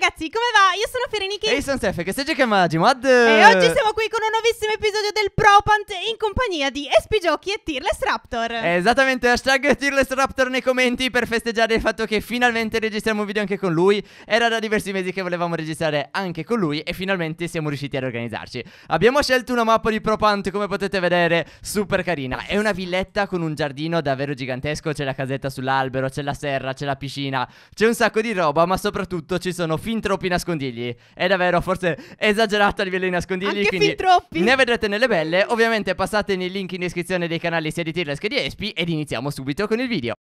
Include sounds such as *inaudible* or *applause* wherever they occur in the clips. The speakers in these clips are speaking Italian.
ragazzi, come va? Io sono Fereniki E io sono Steph, che stai chiamando Gimad E oggi siamo qui con un nuovissimo episodio del Propant in compagnia di Espigiochi e Tearless Raptor Esattamente, hashtag Tearless Raptor nei commenti per festeggiare il fatto che finalmente registriamo un video anche con lui Era da diversi mesi che volevamo registrare anche con lui e finalmente siamo riusciti ad organizzarci Abbiamo scelto una mappa di Propant come potete vedere, super carina È una villetta con un giardino davvero gigantesco, c'è la casetta sull'albero, c'è la serra, c'è la piscina C'è un sacco di roba ma soprattutto ci sono fin troppi nascondigli. È davvero forse esagerato a livello di nascondigli. Anche quindi fin troppi. Ne vedrete nelle belle. Ovviamente passate nei link in descrizione dei canali sia di Tirles che di Espi ed iniziamo subito con il video.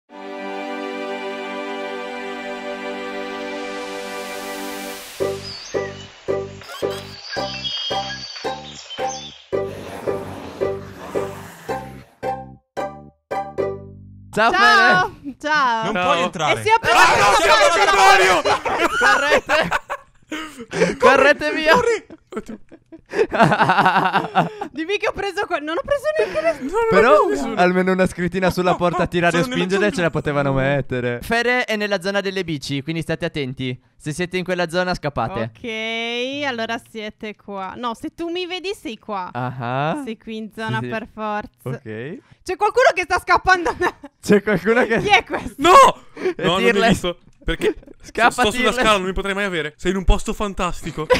Ciao! Ciao. Ciao. Non Ciao. puoi entrare. E eh, si è aperto ah, no, siamo al Correte. Correte via. Corri. *laughs* Dimmi che ho preso que- Non ho preso neanche le Però almeno una scrittina sulla porta a tirare e Sono nella spingere ce la potevano mettere. Fere è nella zona delle bici, quindi state attenti. Se siete in quella zona scappate. Ok, allora siete qua. No, se tu mi vedi sei qua. Ah. Sei qui in zona Sì, sì. per forza. Ok. C'è qualcuno che sta scappando C'è qualcuno che Chi è questo? No! *laughs* No, non dirle- hai visto. Perché Scappa, *laughs* sto sulla Tirle. scala, non mi potrei mai avere. Sei in un posto fantastico. *laughs*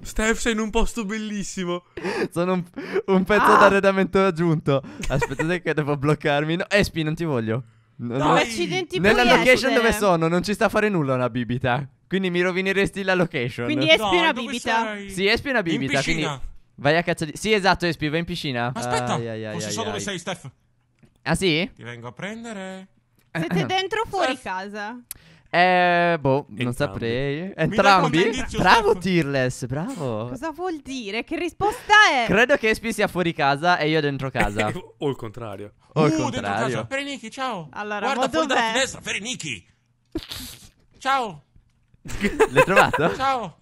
Steph, sei in un posto bellissimo. Sono un, un pezzo ah. d'arredamento aggiunto. Aspettate che devo bloccarmi. No, Espi, eh, non ti voglio. Non no, accidenti Nella location dove eh. sono non ci sta a fare nulla una bibita. Quindi mi rovineresti la location. Quindi Espi no, una bibita. Sì, Espi una bibita. In vai a cazzo di... Sì, esatto, Espi, vai in piscina. Aspetta, ai, ai, ai, forse so dove sei, Steph. Ah, sì? Ti vengo a prendere. Siete *laughs* dentro o fuori Steph. casa? Eh, boh, Entrambi. non saprei. Entrambi? Bravo, Tearless, bravo. Cosa vuol dire? Che risposta è? Credo che Espi sia fuori casa e io dentro casa. *laughs* o il contrario. O il uh, contrario. dentro casa. Fereniki, ciao. Allora, Guarda fuori dalla finestra, Fereniki. ciao. *laughs* L'hai trovato? ciao.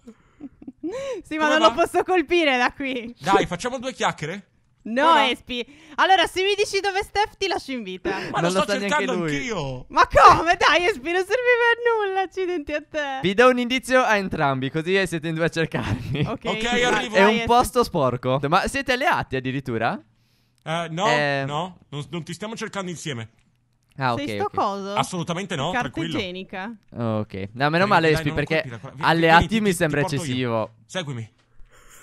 Sì, ma Come non va? lo posso colpire da qui. Dai, facciamo due chiacchiere? No, no, Espi. Allora, se mi dici dove è Steph, ti lascio in vita. Ma non lo, lo sto cercando anch'io. Ma come? Dai, Espi, non serviva a nulla. Accidenti a te. Vi do un indizio a entrambi, così eh, siete in due a cercarmi. Ok, okay arrivo. È un posto sporco. Ma siete alleati addirittura? Eh, no, eh... no. Non, non ti stiamo cercando insieme. Ah, ok. Sei sto okay. coso? Assolutamente no, Carta tranquillo. igienica. Ok. No, meno male, Espi, perché colpira, alleati ti, mi ti, sembra ti eccessivo. Io. Seguimi.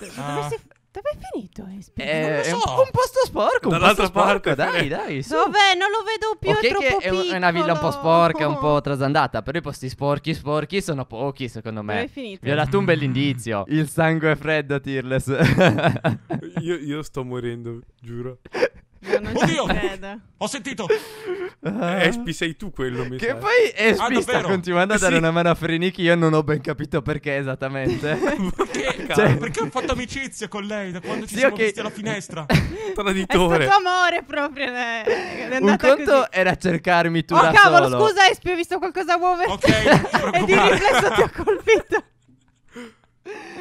Uh, dove è finito Espi? Eh, eh, non lo so. Un, posto sporco, un posto sporco, dai, dai. Su. Vabbè, non lo vedo più, okay è troppo che è, un, una villa un po' sporca, un po' *laughs* trasandata, però i posti sporchi sporchi sono pochi, secondo me. Dove è finito? Vi ho dato un bell'indizio. Il sangue è freddo, Tirless. *laughs* io, io sto morendo, giuro non Oddio! Ho sentito! Ah. Espi sei tu quello, mi Che sai. poi Espi ah, sta continuando a eh, dare sì. una mano a Frenichi, io non ho ben capito perché esattamente. *laughs* perché? Cioè... Perché ho fatto amicizia con lei da quando ci sì, siamo okay. visti alla finestra. Traditore. *laughs* È stato amore eh. proprio. È Un conto così. era cercarmi tu oh, da cavolo, solo. cavolo, scusa Espi, ho visto qualcosa muoversi. Ok, E *laughs* di riflesso ti ho colpito.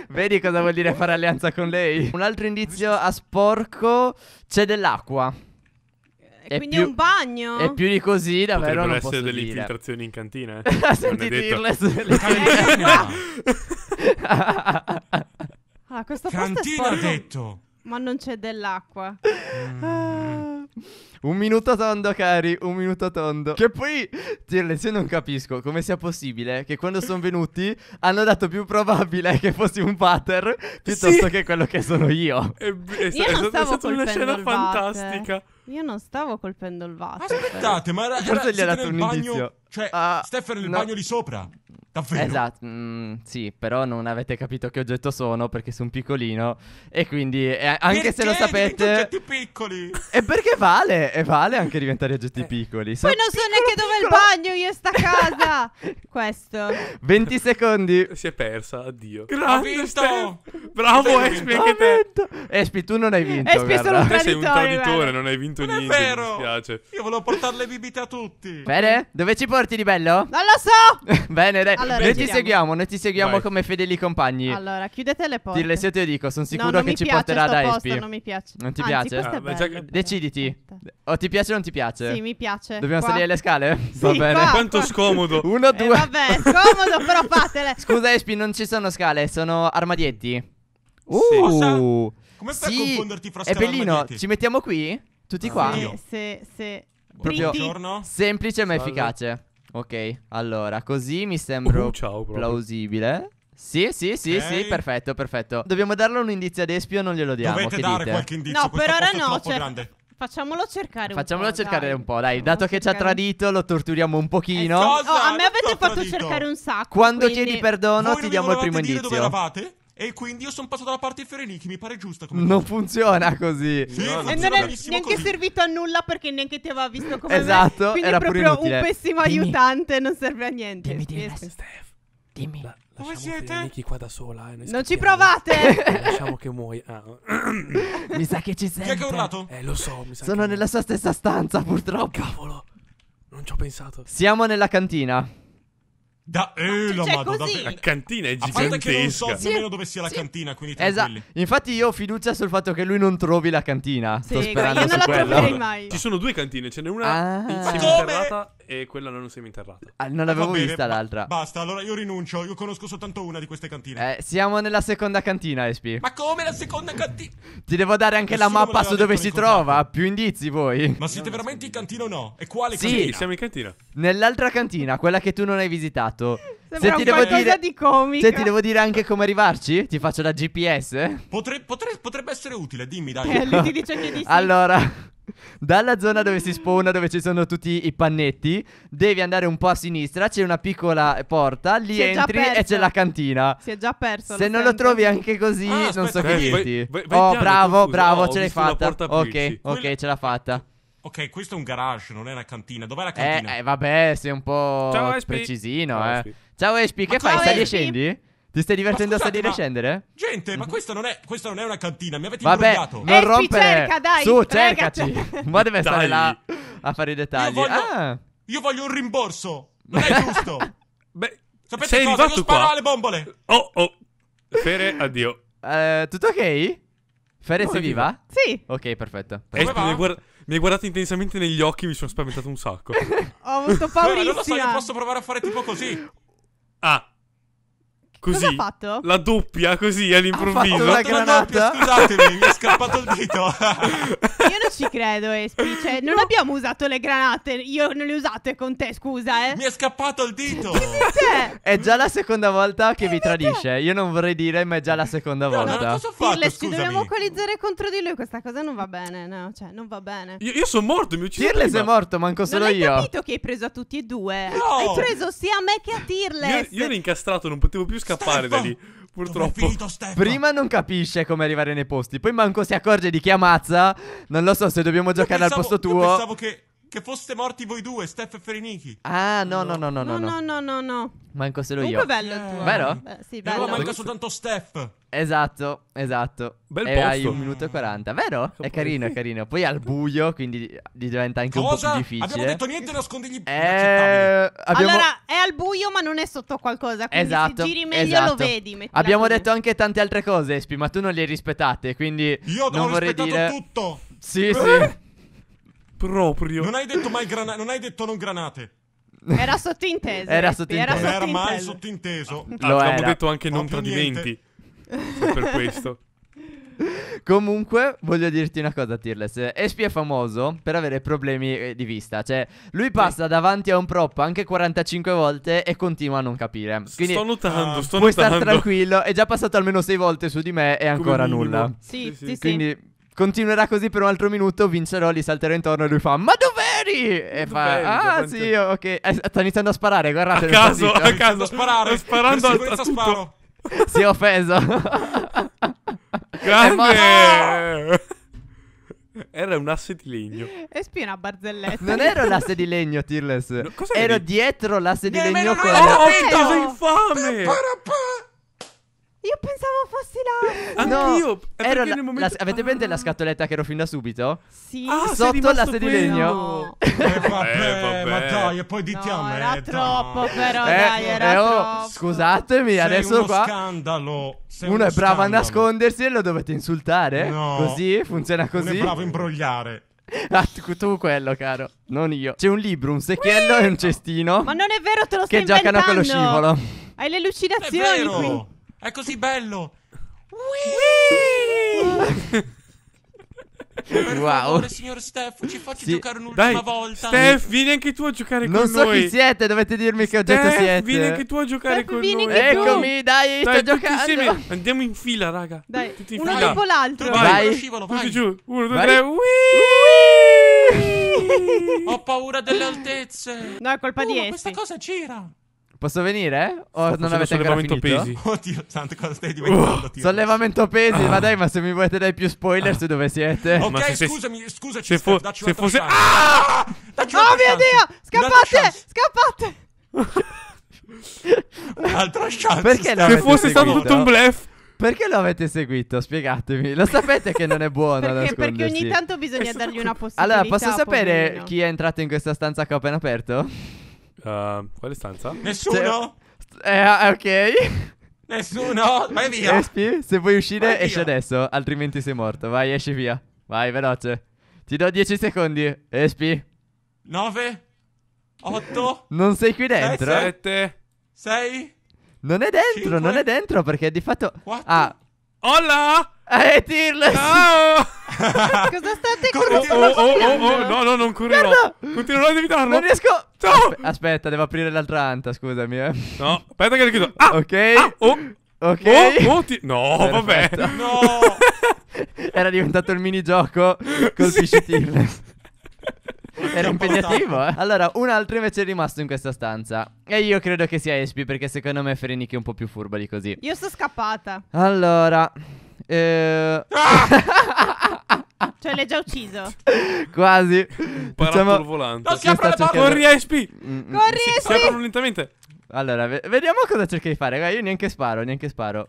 Vedi cosa vuol dire fare alleanza con lei? Un altro indizio a sporco c'è dell'acqua. E eh, quindi più, è un bagno. E più di così, davvero. Potrebbero non essere delle dire. infiltrazioni in cantina. Eh? *laughs* Senti dirle sulle cantina. ah, questo cantina posto è sporco. detto. Ma non c'è dell'acqua. Mm. Un minuto tondo, cari, un minuto tondo. Che poi, Tirles, io non capisco come sia possibile che quando sono venuti hanno dato più probabile che fossi un pater piuttosto sì. che quello che sono io. È, è, io è, è stata una scena fantastica. Io non stavo colpendo il vaso. Aspettate, ma era, era Forse gli ha dato un bagno, indizio. Cioè, uh, ah, Steph nel no. bagno di sopra. Davvero? Esatto, mm, sì, però non avete capito che oggetto sono perché sono piccolino e quindi eh, anche perché se lo sapete... oggetti piccoli? E perché vale, e vale anche diventare oggetti eh. piccoli. Poi non so neanche dove è il bagno io sta casa. *laughs* Questo. 20 secondi. Si è persa, addio. Grande Ho Steph. Bravo Espi, che te. Espi, tu non hai vinto. Espi, sono un traditore. Sei un traditore, non hai vinto vinto niente. È vero. Mi dispiace. Io volevo portare le bibite a tutti. Bene? Dove ci porti di bello? Non lo so. *laughs* Bene, dai. Allora, noi ti seguiamo, noi ti seguiamo Vai. come fedeli compagni. Allora, chiudete le porte. Dirle se te lo dico, sono sicuro no, che ci porterà da posto, Espi. Non mi piace. Non ti Anzi, piace? Ah, bello, bello. Deciditi. O ti piace o non ti piace? Sì, mi piace. Dobbiamo qua. salire le scale? Sì, Va bene. Qua, Quanto qua. scomodo. *laughs* Uno, eh, due. vabbè, scomodo, però *laughs* fatele. Scusa, Espi, non ci sono scale, sono armadietti. Uh. Sì. Come fai sì, a confonderti fra scale È bellino, ci mettiamo qui? Tutti ah, qua? Sì, sì, sì. Proprio semplice ma Salve. efficace. Ok, allora, così mi sembro uh, ciao, plausibile. Sì, sì, sì, okay. sì, perfetto, perfetto. Dobbiamo darle un indizio ad Espio, non glielo diamo. Dovete dare dite? qualche indizio. No, per ora no. Cioè, Facciamolo cercare Facciamolo un po'. Facciamolo cercare dai. un po', dai. Dato che ci ha tradito, lo torturiamo un pochino. cosa? Oh, a me avete fatto tradito. cercare un sacco. Quando quindi... chiedi perdono, Voi ti diamo il primo indizio. Dove eravate? E quindi io sono passato dalla parte di Ferelì, che mi pare giusta. Come non funziona così. Sì, no, e non è neanche così. servito a nulla perché neanche ti aveva visto come Esatto, me. Quindi era proprio inutile. un pessimo dimmi, aiutante, non serve a niente. Dimmi, dimmi, yes. Steph. Dimmi. La, come siete? qua da sola. Eh, non ci provate! Eh, *laughs* lasciamo che muoia. Ah. *coughs* mi sa che ci sente. Chi è che ha urlato? Eh, lo so, mi sa Sono che... nella sua stessa stanza, purtroppo. Cavolo. Non ci ho pensato. Siamo nella cantina. Da, eh, la, cioè, madonna, così. la cantina è gigantesca. non so sì. nemmeno dove sia la sì. cantina, quindi Esatto. Infatti io ho fiducia sul fatto che lui non trovi la cantina. Sì, Sto sperando io non la quello. troverei mai. Ci sono due cantine, ce n'è una ah. in terrata e quella non si è seminterrata. Ah, non l'avevo bene, vista ba- l'altra. Basta, allora io rinuncio. Io conosco soltanto una di queste cantine. Eh, siamo nella seconda cantina, Espi. Ma come la seconda cantina? Ti devo dare anche Nessuno la mappa su dove si trova. Più indizi voi. Ma siete veramente in cantina o no? E quale sì, cantina? Sì, siamo in cantina. Nell'altra cantina, quella che tu non hai visitato. Sembra se ti devo dire, di comica. Se ti devo dire anche come arrivarci, ti faccio da GPS. Potre, potre, potrebbe essere utile, dimmi dai. Eh, lui ti dice che di sì. Allora. Dalla zona dove si spawna, dove ci sono tutti i pannetti, devi andare un po' a sinistra, c'è una piccola porta, lì entri e c'è la cantina. Si è già perso. Se non lo trovi anche così, Ah, non so che sì, vai- vai- vai oh, bravo, confuso. bravo, Ah, ce l'hai fatta. Ok, pezzi. ok, ce l'ha fatta. Ok, questo è un garage, non è una cantina. Dov'è la eh, cantina? eh, vabbè, sei un po' Ciao, precisino, Ciao, eh. Espi. Ciao Espi, che Ma fai? ciao, Sali e scendi? Ti stai divertendo scusate, a salire e scendere? Gente, ma mhm. questa non, è, questa non è una cantina, mi avete Vabbè, imbrogliato. Non Elfi, eh, rompere. cerca, dai. Su, cercaci. *laughs* Ma deve stare là a fare i dettagli. Io voglio, ah. io voglio un rimborso. Non è *laughs* giusto. Beh, sapete sei cosa? Io sparo qua. le bombole. Oh, oh. Fere, addio. Uh, tutto ok? Fere, sei viva? Sì. Ok, perfetto. Eh, mi, hai mi hai guardato intensamente negli occhi, e mi sono spaventato un sacco. *laughs* Ho avuto paura. Ma non lo so, io posso provare a fare tipo così. Ah. Così. Cosa ha fatto? La doppia, così all'improvviso. Ha fatto una granata. scusatemi, mi è scappato il dito. *laughs* io non ci credo, Espi. Cioè, non no. abbiamo usato le granate. Io non le ho usate con te, scusa, eh. Mi è scappato il dito. è già la seconda volta che mi tradisce. Io non vorrei dire, ma è già la seconda no, volta. No, cosa ho fatto? Dirle, ci dobbiamo equalizzare contro di lui. Questa cosa non va bene, no? Cioè, non va bene. Io, io sono morto, mi uccido. Tirles prima. è morto, manco solo io. Non hai capito che hai preso a tutti e due. No. Hai preso sia a me che a Tirles. Io, io ero incastrato, non potevo più scappare scappare Stefan! da lì. Purtroppo. Prima non capisce come arrivare nei posti, poi manco si accorge di chi ammazza. Non lo so se dobbiamo giocare pensavo, al posto tuo. Io pensavo che che foste morti voi due, Steph e Ferinichi. Ah, no, no, no, no, no. No, no, no, no, Manco solo Comunque io. bello il tuo. Eh. Vero? sì, bello. Però manca soltanto Steph. Esatto, esatto. Bel posto. e hai un minuto e 40, vero? È carino, è carino. Poi al buio, quindi diventa anche un po' più difficile. Abbiamo detto niente, nascondigli. Eh, abbiamo... Allora, è al buio, ma non è sotto qualcosa. Quindi esatto, se giri meglio esatto. lo vedi. Abbiamo detto anche tante altre cose, Espi, ma tu non le hai rispettate. Quindi. Io non ho vorrei rispettato dire... tutto. Sì, *laughs* sì proprio. Non hai detto mai granate, non hai detto non granate. Era sottinteso. Era sottinteso. non era mai sottinteso. Lo Abbiamo detto anche non tradimenti. per questo. *laughs* Comunque, voglio dirti una cosa, Tirless. Espi è famoso per avere problemi eh, di vista. Cioè, lui passa davanti a un prop anche 45 volte e continua a non capire. Quindi, ah. sto notando, sto puoi notando. Puoi stare tranquillo. È già passato almeno 6 volte su di me e ancora nulla. Sì, sì, sì. Quindi. Continuerà così per un altro minuto, vincerò, gli salterò intorno e lui fa Ma dov'eri? E fa Ah sì, ok eh, Sta iniziando a sparare, guardate A caso, a caso Sparare, sparando a, a tutto Si è offeso Grande *laughs* *laughs* Era un asse di legno. E spina una barzelletta. Non ero l'asse di legno, Tirles. No, ero dietro l'asse di legno. Con... Oh, ho preso infame! Pa, pa, pa. Io pensavo fossi là. *laughs* Anch'io. No, eh, ero la, momento... la, avete presente la scatoletta che ero fin da subito? Sì. Ah, Sotto l'asse di legno. *laughs* Eh, eh, vabbè, eh, vabbè. Ma dai, e poi diti no, a me. Era troppo, però, eh, dai, era eh, oh, troppo. Scusatemi, Sei adesso uno qua. scandalo. Sei uno, uno è bravo scandalo. a nascondersi e lo dovete insultare. No. Così funziona così. Uno è bravo a imbrogliare. *laughs* Ah, tu, quello, caro, non io. C'è un libro, un secchiello Whee! e un cestino. Ma non è vero, te lo stai Che giocano con lo scivolo. Hai le allucinazioni. qui. È così bello. per wow. favore, signor Steph, ci facci Sì. giocare un'ultima Dai, volta. Steph, vieni anche tu a giocare Non con so noi. chi siete, dovete dirmi che oggetto Steph, siete. vieni anche tu a giocare Steph, con vieni noi. Eccomi, dai, Dai, sto tutti giocando. insieme. Andiamo in fila, raga. Dai, Tutti in uno fila. dopo l'altro. Vai. Vai. Vai. Scivolo, vai. giù. Uno, due, Vai. tre. Whee! Ho paura delle altezze. No, è colpa di Oh, ma Esti. questa cosa gira. Posso venire? O Sto non avete ancora finito? pesi. *laughs* Oddio santo, cosa stai uh, diventando? Uh, sollevamento pesi, ah. ma dai, ma se mi volete dare più spoiler ah. su dove siete. Ok, ma se, scusami, scusaci, se, fo- se fosse... Ah! *laughs* oh mio Dio! Scappate! Scappate! *laughs* Un'altra chance. Perché se fosse seguito? stato tutto un blef. Perché lo avete seguito? Spiegatemi. Lo sapete che non è buono perché, perché ogni tanto bisogna dargli una possibilità. Allora, posso sapere poverino. chi è entrato in questa stanza che ho appena aperto? Uh, quale stanza? Nessuno? Eh, ah, ok. *laughs* Nessuno? Vai via. Espi, se vuoi uscire, esci adesso. Altrimenti sei morto. Vai, esci via. Vai, veloce. Ti do 10 secondi. Espi. 9. 8. Non sei qui dentro. 7. 6. Non è dentro, 5, non è dentro perché di fatto... 4, ah, Hola! Eh, ah, dirle! Ciao! *laughs* Cosa state curando? Oh, oh, oh, oh, no, no, non curerò. Continuerò ad evitarlo. Non riesco. Ciao! aspetta, devo aprire l'altra anta, scusami, eh. No, aspetta che richiudo. Ah! Ok. Ah, oh. Ok. Oh, oh, ti... No, vabbè. No. *laughs* Era diventato il minigioco. Colpisci sì. *laughs* Era impegnativo, eh. Allora, un altro invece è rimasto in questa stanza. E io credo che sia Espi, perché secondo me Frenichi è un po' più furba di così. Io sono scappata. Allora. Eh... Ah! *laughs* Cioè l'hai già ucciso Quasi Diciamo- Parattolo volante. No, si apre la porta. cercando- Corri, Espi! Mm, mm. Corri Si Espi aprono lentamente. Allora, ve- vediamo cosa cerchi di fare. Guarda, io neanche sparo, neanche sparo.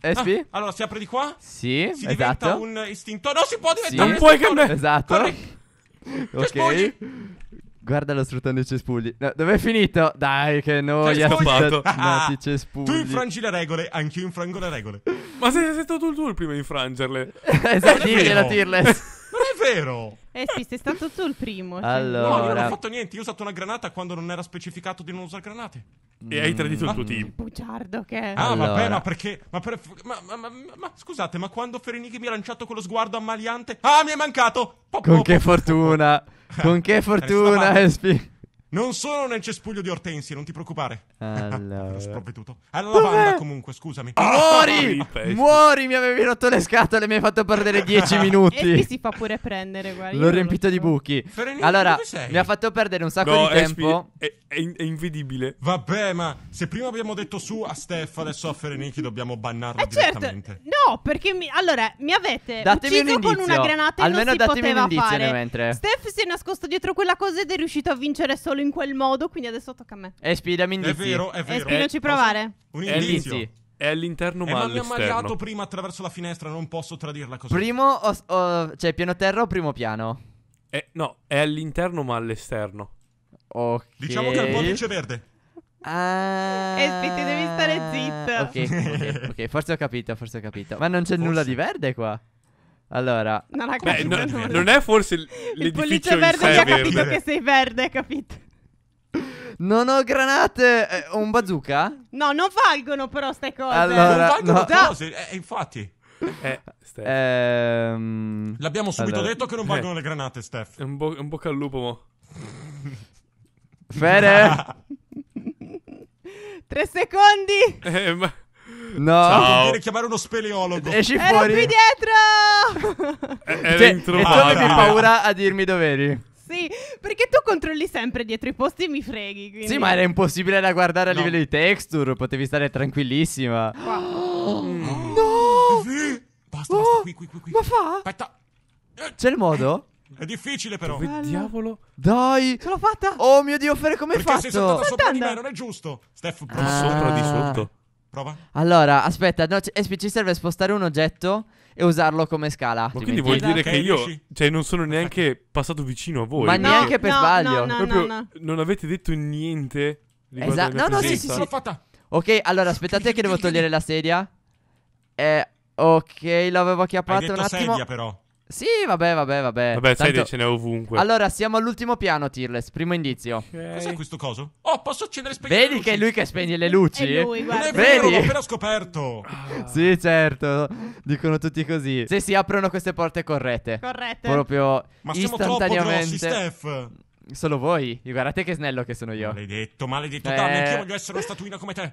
Ah, Espi? Ah, allora, si apre di qua? Sì, Si esatto. diventa esatto. un istinto. No, si può diventare Sì. un Non puoi istinto. cambiare. Esatto. Corri. Cioè, ok. Guardalo sfruttando i cespugli. No, Dov'è finito? Dai, che noia. Cioè, sei ah, ah, ah. cespugli. Tu infrangi le regole, anch'io infrango le regole. Ma sei, stato tu il prima a infrangerle. *laughs* esatto, diglielo, Tirless è vero! Eh sì, sei stato tu il primo. Cioè. Allora... No, io non ho fatto niente. Io ho usato una granata quando non era specificato di non usare granate. Mm. E hai tradito ma... il tuo team. Bugiardo che è. Ah, allora. vabbè, ma perché? Ma, per... ma, ma, scusate, ma quando Ferenighi mi ha lanciato quello sguardo ammaliante. Ah, mi è mancato! Pop, Con pop, che pop, fortuna! Con che *laughs* fortuna, Espi! Non sono nel cespuglio di Ortensi, non ti preoccupare. *laughs* Allora. sprovveduto. Alla lavanda, comunque, scusami. Ah, Muori! Muori, mi avevi rotto le scatole, mi hai fatto perdere dieci *laughs* minuti. E qui si fa pure prendere, guarda. L'ho riempito so. di buchi. Ferenino, allora, mi ha fatto perdere un sacco no, di tempo. È, è, è, invedibile. Vabbè, ma se prima abbiamo detto su a Steph, adesso a Ferenicchi dobbiamo bannarlo eh certo. direttamente. Certo. No, perché mi, allora, mi avete datemi ucciso un con una granata e Almeno non si datemi poteva un indizio, fare. Mentre. Steph si è nascosto dietro quella cosa ed è riuscito a vincere solo solo in quel modo, quindi adesso tocca a me. Espi, eh, dammi indizi. È vero, è vero. Espi, eh, non ci provare. Un È all'interno, È all'interno Eh, ma ma mi ha mangiato prima attraverso la finestra, non posso tradirla così. Primo, o- o- cioè piano terra o primo piano? Eh, no, è all'interno ma all'esterno. Ok. Diciamo che al pollice verde. Ah. Espi, eh, ti devi stare zitto. Ok, ok, *laughs* ok, forse ho capito, forse ho capito. Ma non c'è Forse. nulla di verde qua. Allora, Non ha Beh, capito. non è forse l- l'edificio in pollice verde sé ti ha capito che sei verde, capito? Non ho granate. Eh, ho un bazooka? No, non valgono però ste cose. Allora, non valgono no. cose, eh, infatti. Eh, ehm... L'abbiamo subito allora. detto che non valgono le granate, Steph. È un, bo- un bocca al lupo, mo. Fede. *laughs* Tre secondi. Eh, ma... No. Ciao. Dire chiamare uno speleologo. Esci Ero fuori. Ero qui dietro. E' eh, cioè, dentro. E tu ah, avevi paura a dirmi dove eri sì, perché tu controlli sempre dietro i posti e mi freghi. Quindi... Sì, ma era impossibile da guardare a no. livello di texture, potevi stare tranquillissima. Oh, no! Mm. no! Sì. Basta, oh, qui, qui, qui, qui. Ma fa? Aspetta. C'è il modo? È difficile però. Che diavolo? Dai! Ce l'ho fatta! Oh mio Dio, Fere, come hai fatto? Perché sei saltato sopra di me, non è giusto. Steph, prova. Ah. Sopra di ah. sotto. Prova. Allora, aspetta, no, ci serve spostare un oggetto e usarlo come scala. Ma quindi vuol dire esatto. che io cioè, non sono neanche passato vicino a voi. Ma no, neanche per no, sbaglio. No, Proprio non avete detto niente. Esatto. No, no, sì, sì, sì. Ok, allora aspettate che devo togliere la sedia. Eh, ok, l'avevo acchiappata un attimo. sedia però. Sì, vabbè, vabbè, vabbè. Vabbè, Tanto... sai, ce n'è ovunque. Allora, siamo all'ultimo piano, Tirles. Primo indizio. Okay. Cos'è questo coso? Oh, posso accendere e spegnere Vedi che è lui che spegne le luci? È lui, guarda. Non è vero, l'ho appena scoperto. *laughs* Sì, certo. Dicono tutti così. Se si aprono queste porte corrette. Corrette. Proprio Ma siamo troppo grossi, Steph. Solo voi. Guardate che snello che sono io. Maledetto, maledetto. Eh... Dammi, anch'io voglio essere una statuina come te.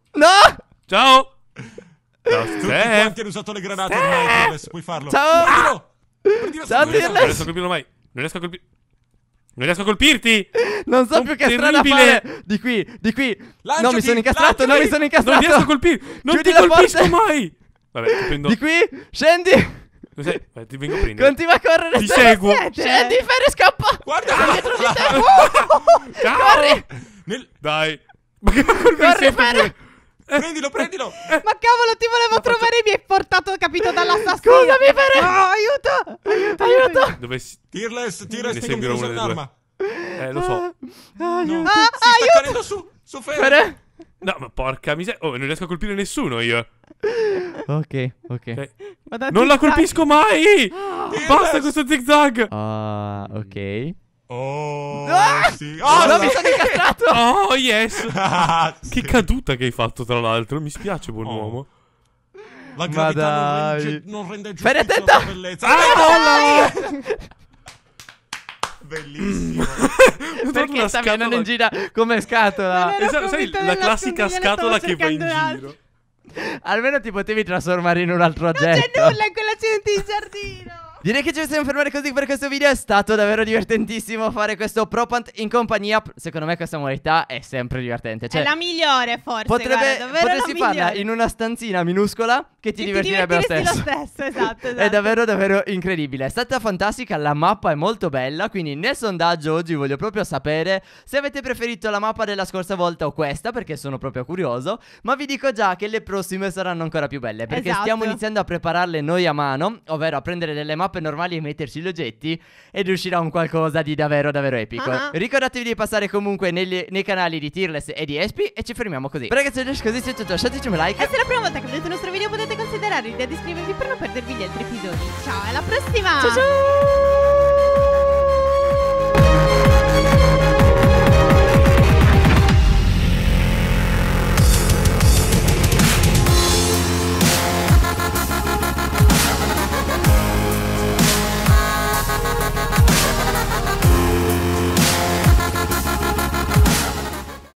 No! Ciao! Ciao, Tutti quanti hanno usato le granate ormai, Carles, puoi farlo. Ciao! Prendilo! Prendilo, Ciao, Steph. Non Tirles! riesco a colpirlo mai. Non riesco a colpirlo. Non riesco a colpirti! Non so Un più che strada terribile- fare. Di qui, di qui. no, mi sono incastrato, no, mi sono incastrato. Non riesco a colpirti! Non Chiudi ti la colpisco porta. mai! Vabbè, ti prendo. Di qui, scendi. Lo Vabbè, ti vengo a prendere. Continua a correre. Ti seguo. sette. Scendi, Ferri, scappa. Guarda! Dietro di te. *laughs* Uh, Ciao! Corri. Nel... Dai! Ma che colpisci Corri, sempre Ferri. pure? Eh. prendilo, prendilo. Eh. Ma cavolo, ti volevo Ma trovare faccio... mi hai portato, capito, eh, dalla sastina. Scusami, Fere. No, ah, aiuto, aiuto, aiuto. aiuto. Dove si... Tirless, Tirless, ti confuso un'arma. Eh, lo so. Ah, no. aiuto. Ah, aiuto. sta su, su Fere. Fere. No, ma porca miseria. Oh, non riesco a colpire nessuno io. Ok, ok. Ma Non la colpisco mai! Ah. Basta questo zigzag! Ah, uh, ok. Oh, ah! sì. oh no, mi sono incastrato. *laughs* Oh, yes. *laughs* Ah, sì. Che caduta che hai fatto, tra l'altro. Mi spiace, buon oh. uomo. La gravità non rende, non rende giusto alla sua bellezza. Ah, ah, no, no. *laughs* Bellissimo. Perché sta venendo in gira come scatola? Esatto, sai, la classica scatola che va in giro. Almeno ti potevi trasformare in un altro oggetto. Non c'è nulla in quella seduta in giardino. Direi che ci possiamo fermare così per questo video È stato davvero divertentissimo fare questo Propant in compagnia Secondo me questa modalità è sempre divertente cioè, È la migliore forse potrebbe, guarda, Potresti farla in una stanzina minuscola Che ti che divertirebbe lo stesso, lo stesso esatto, *laughs* esatto. È davvero davvero incredibile È stata fantastica, la mappa è molto bella Quindi nel sondaggio oggi voglio proprio sapere Se avete preferito la mappa della scorsa volta o questa Perché sono proprio curioso Ma vi dico già che le prossime saranno ancora più belle Perché esatto. stiamo iniziando a prepararle noi a mano Ovvero a prendere delle mappe mappe normali e metterci gli oggetti ed uscirà un qualcosa di davvero davvero epico. Uh-huh. Ricordatevi di passare comunque negli, nei canali di Tearless e di Espi e ci fermiamo così. Per ragazzi, così è tutto, lasciateci un like. E se è la prima volta che vedete il nostro video potete considerare l'idea di iscrivervi per non perdervi gli altri episodi. Ciao, alla prossima! Ciao ciao!